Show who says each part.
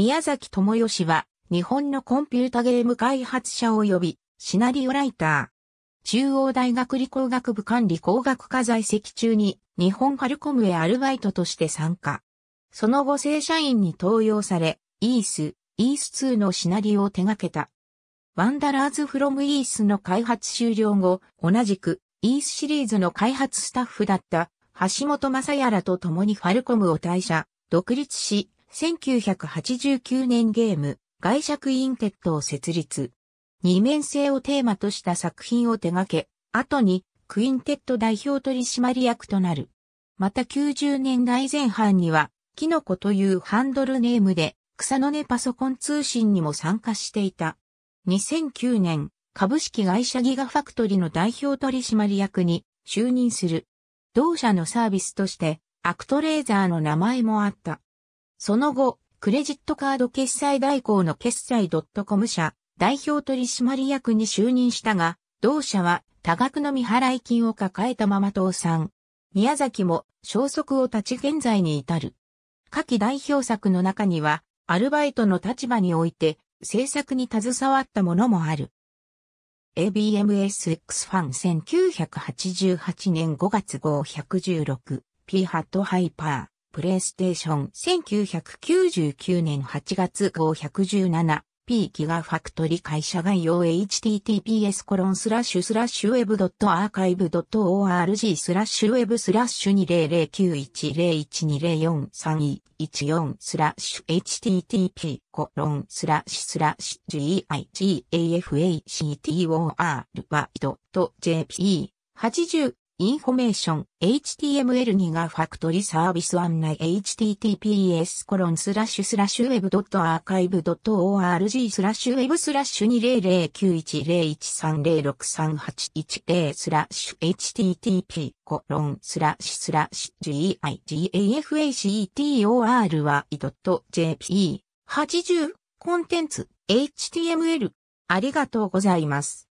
Speaker 1: 宮崎智義は、日本のコンピュータゲーム開発者及び、シナリオライター。中央大学理工学部管理工学科在籍中に、日本ファルコムへアルバイトとして参加。その後正社員に登用され、イース、イース2のシナリオを手掛けた。ワンダラーズフロムイースの開発終了後、同じく、イースシリーズの開発スタッフだった、橋本正也らと共にファルコムを退社、独立し、1989年ゲーム、外借クインテットを設立。二面性をテーマとした作品を手掛け、後にクインテット代表取締役となる。また90年代前半には、キノコというハンドルネームで、草の根パソコン通信にも参加していた。2009年、株式会社ギガファクトリの代表取締役に就任する。同社のサービスとして、アクトレーザーの名前もあった。その後、クレジットカード決済代行の決済 .com 社代表取締役に就任したが、同社は多額の未払い金を抱えたまま倒産。宮崎も消息を立ち現在に至る。下記代表作の中には、アルバイトの立場において、制作に携わったものもある。ABMSX ファン1988年5月号 116P ハットハイパー。プレイステーション1999年8月号 117p ギガファクトリ会社概要 https コロンスラッシュスラッシュウェブドットアーカイブドット org スラッシュウェブスラッシュ20091012043114スラッシュ http コロンスラッシュスラッシュ gigafactor ワドット jp 80インフォメーション HTML2 がファクトリサービス案内 https コロンスラッシュスラッシュ web.archive.org スラッシュ web スラッシュ2009101306381スラッシュ http コロンスラッシュスラッシュ gigafactor.jp80 コンテンツ HTML ありがとうございます。